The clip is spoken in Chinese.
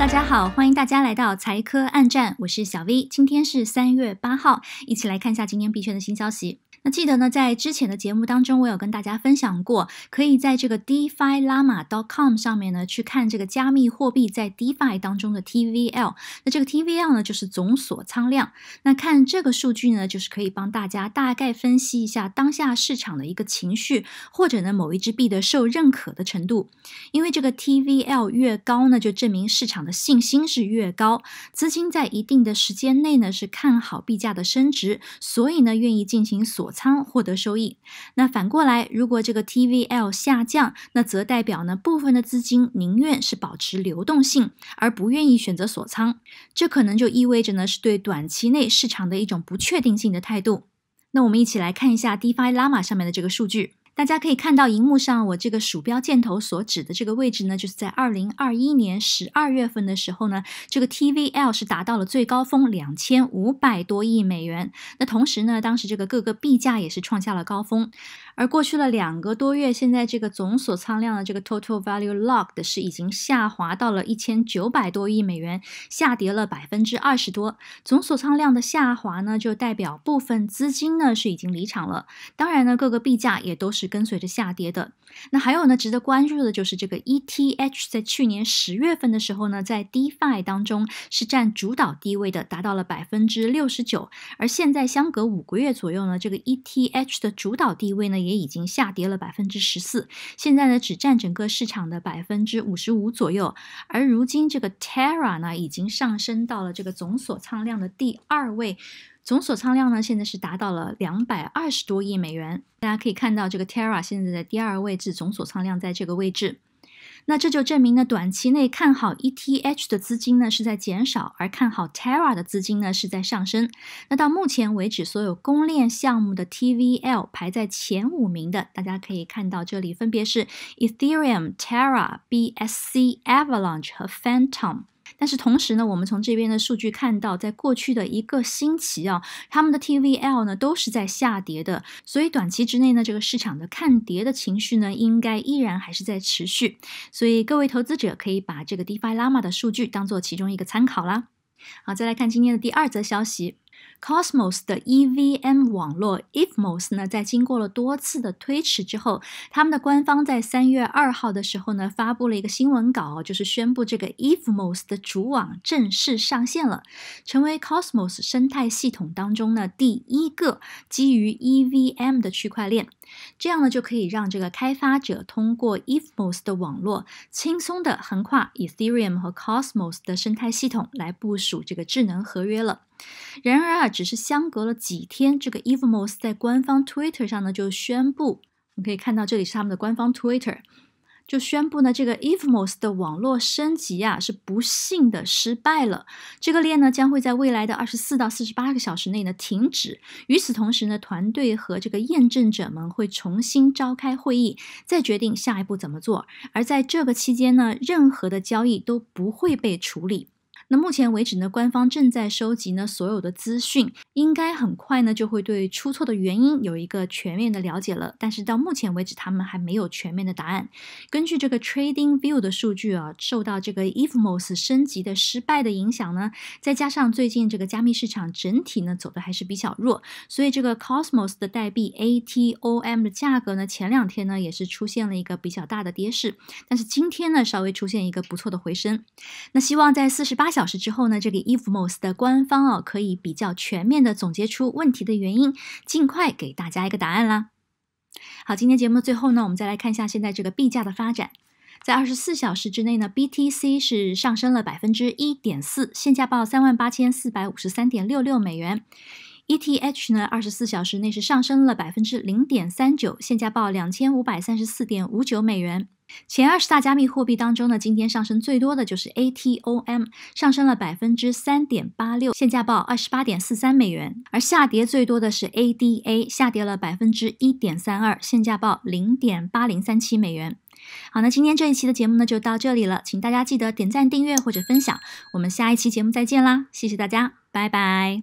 大家好，欢迎大家来到财科暗战，我是小 V，今天是三月八号，一起来看一下今天币圈的新消息。那记得呢，在之前的节目当中，我有跟大家分享过，可以在这个 dfilama.com dot 上面呢，去看这个加密货币在 DeFi 当中的 TVL。那这个 TVL 呢，就是总锁仓量。那看这个数据呢，就是可以帮大家大概分析一下当下市场的一个情绪，或者呢，某一支币的受认可的程度。因为这个 TVL 越高呢，就证明市场的信心是越高，资金在一定的时间内呢，是看好币价的升值，所以呢，愿意进行锁。仓获得收益，那反过来，如果这个 TVL 下降，那则代表呢部分的资金宁愿是保持流动性，而不愿意选择锁仓，这可能就意味着呢是对短期内市场的一种不确定性的态度。那我们一起来看一下 DeFi Llama 上面的这个数据。大家可以看到，荧幕上我这个鼠标箭头所指的这个位置呢，就是在二零二一年十二月份的时候呢，这个 TVL 是达到了最高峰两千五百多亿美元。那同时呢，当时这个各个币价也是创下了高峰。而过去了两个多月，现在这个总所仓量的这个 total value locked 是已经下滑到了一千九百多亿美元，下跌了百分之二十多。总所仓量的下滑呢，就代表部分资金呢是已经离场了。当然呢，各个币价也都是。跟随着下跌的，那还有呢？值得关注的就是这个 ETH，在去年十月份的时候呢，在 DeFi 当中是占主导地位的，达到了百分之六十九。而现在相隔五个月左右呢，这个 ETH 的主导地位呢，也已经下跌了百分之十四，现在呢，只占整个市场的百分之五十五左右。而如今这个 Terra 呢，已经上升到了这个总锁仓量的第二位。总锁仓量呢，现在是达到了两百二十多亿美元。大家可以看到，这个 Terra 现在在第二位置，总锁仓量在这个位置。那这就证明呢，短期内看好 ETH 的资金呢是在减少，而看好 Terra 的资金呢是在上升。那到目前为止，所有公链项目的 TVL 排在前五名的，大家可以看到这里分别是 Ethereum、Terra、BSC、Avalanche 和 Phantom。但是同时呢，我们从这边的数据看到，在过去的一个星期啊，他们的 TVL 呢都是在下跌的，所以短期之内呢，这个市场的看跌的情绪呢，应该依然还是在持续，所以各位投资者可以把这个 DeFi Lama 的数据当做其中一个参考啦。好，再来看今天的第二则消息。Cosmos 的 EVM 网络 Evmos 呢，在经过了多次的推迟之后，他们的官方在三月二号的时候呢，发布了一个新闻稿，就是宣布这个 Evmos 的主网正式上线了，成为 Cosmos 生态系统当中呢第一个基于 EVM 的区块链。这样呢，就可以让这个开发者通过 Evmos 的网络，轻松的横跨 Ethereum 和 Cosmos 的生态系统来部署这个智能合约了。然而啊，只是相隔了几天，这个 EVMOS 在官方 Twitter 上呢就宣布，你可以看到这里是他们的官方 Twitter，就宣布呢这个 EVMOS 的网络升级啊是不幸的失败了，这个链呢将会在未来的二十四到四十八个小时内呢停止。与此同时呢，团队和这个验证者们会重新召开会议，再决定下一步怎么做。而在这个期间呢，任何的交易都不会被处理。那目前为止呢，官方正在收集呢所有的资讯，应该很快呢就会对出错的原因有一个全面的了解了。但是到目前为止，他们还没有全面的答案。根据这个 Trading View 的数据啊，受到这个 EVMOS 升级的失败的影响呢，再加上最近这个加密市场整体呢走的还是比较弱，所以这个 Cosmos 的代币 ATOM 的价格呢，前两天呢也是出现了一个比较大的跌势，但是今天呢稍微出现一个不错的回升。那希望在四十八小。小时之后呢，这个 EVMOS 的官方哦可以比较全面的总结出问题的原因，尽快给大家一个答案啦。好，今天节目最后呢，我们再来看一下现在这个币价的发展。在二十四小时之内呢，BTC 是上升了百分之一点四，现价报三万八千四百五十三点六六美元。ETH 呢，二十四小时内是上升了百分之零点三九，现价报两千五百三十四点五九美元。前二十大加密货币当中呢，今天上升最多的就是 ATOM，上升了百分之三点八六，现价报二十八点四三美元。而下跌最多的是 ADA，下跌了百分之一点三二，现价报零点八零三七美元。好，那今天这一期的节目呢就到这里了，请大家记得点赞、订阅或者分享。我们下一期节目再见啦，谢谢大家，拜拜。